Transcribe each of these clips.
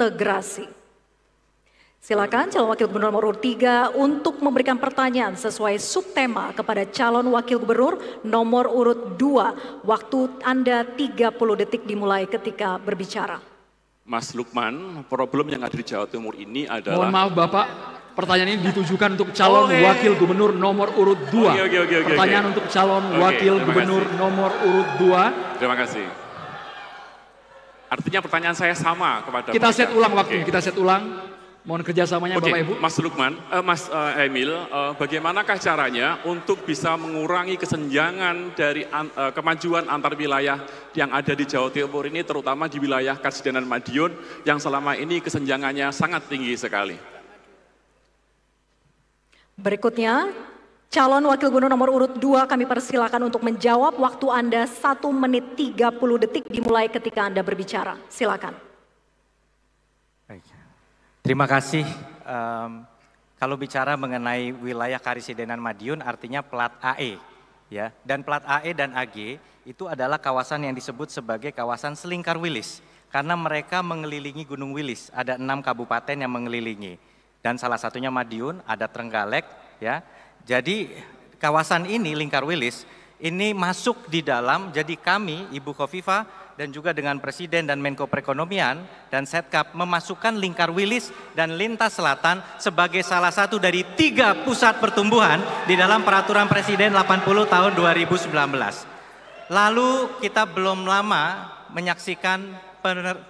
integrasi. Silakan calon wakil gubernur nomor 3 untuk memberikan pertanyaan sesuai subtema kepada calon wakil gubernur nomor urut 2. Waktu Anda 30 detik dimulai ketika berbicara. Mas Lukman, problem yang ada di Jawa Timur ini adalah... Mohon maaf Bapak, pertanyaan ini ditujukan untuk calon okay. wakil gubernur nomor urut 2. okay, okay, okay, pertanyaan okay. untuk calon okay, wakil gubernur kasih. nomor urut 2. Terima kasih. Artinya pertanyaan saya sama kepada Kita mereka. set ulang waktu, okay. kita set ulang. Mohon kerjasamanya okay. Bapak Ibu. Mas Lukman, uh, Mas uh, Emil, uh, bagaimanakah caranya untuk bisa mengurangi kesenjangan dari an, uh, kemajuan antar wilayah yang ada di Jawa Timur ini, terutama di wilayah Kasidenan Madiun yang selama ini kesenjangannya sangat tinggi sekali. Berikutnya Calon Wakil Gubernur nomor urut 2 kami persilakan untuk menjawab waktu Anda 1 menit 30 detik dimulai ketika Anda berbicara. Silakan. Baik. Terima kasih. Um, kalau bicara mengenai wilayah Karisidenan Madiun artinya plat AE. ya. Dan plat AE dan AG itu adalah kawasan yang disebut sebagai kawasan Selingkar Wilis. Karena mereka mengelilingi Gunung Wilis, ada enam kabupaten yang mengelilingi. Dan salah satunya Madiun, ada Trenggalek, ya jadi kawasan ini Lingkar Wilis ini masuk di dalam jadi kami Ibu Kofifa dan juga dengan Presiden dan Menko Perekonomian dan Setkap memasukkan Lingkar Wilis dan Lintas Selatan sebagai salah satu dari tiga pusat pertumbuhan di dalam Peraturan Presiden 80 tahun 2019. Lalu kita belum lama menyaksikan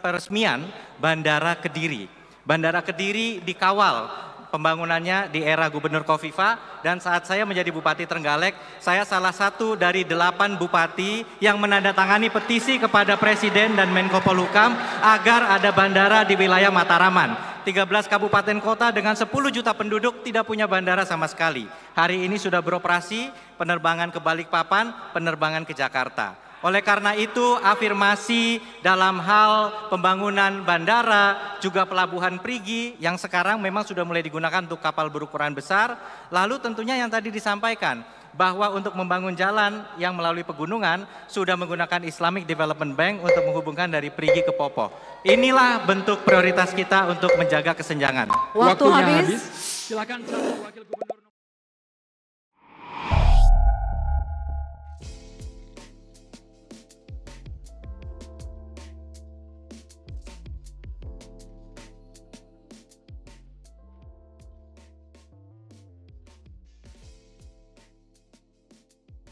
peresmian Bandara Kediri. Bandara Kediri dikawal pembangunannya di era Gubernur Kofifa dan saat saya menjadi Bupati Trenggalek, saya salah satu dari delapan bupati yang menandatangani petisi kepada Presiden dan Menko Polhukam agar ada bandara di wilayah Mataraman. 13 kabupaten kota dengan 10 juta penduduk tidak punya bandara sama sekali. Hari ini sudah beroperasi penerbangan ke Balikpapan, penerbangan ke Jakarta. Oleh karena itu, afirmasi dalam hal pembangunan bandara, juga pelabuhan Prigi yang sekarang memang sudah mulai digunakan untuk kapal berukuran besar. Lalu tentunya yang tadi disampaikan, bahwa untuk membangun jalan yang melalui pegunungan sudah menggunakan Islamic Development Bank untuk menghubungkan dari Prigi ke Popo. Inilah bentuk prioritas kita untuk menjaga kesenjangan. Waktu habis. habis. Silakan wakil gubernur.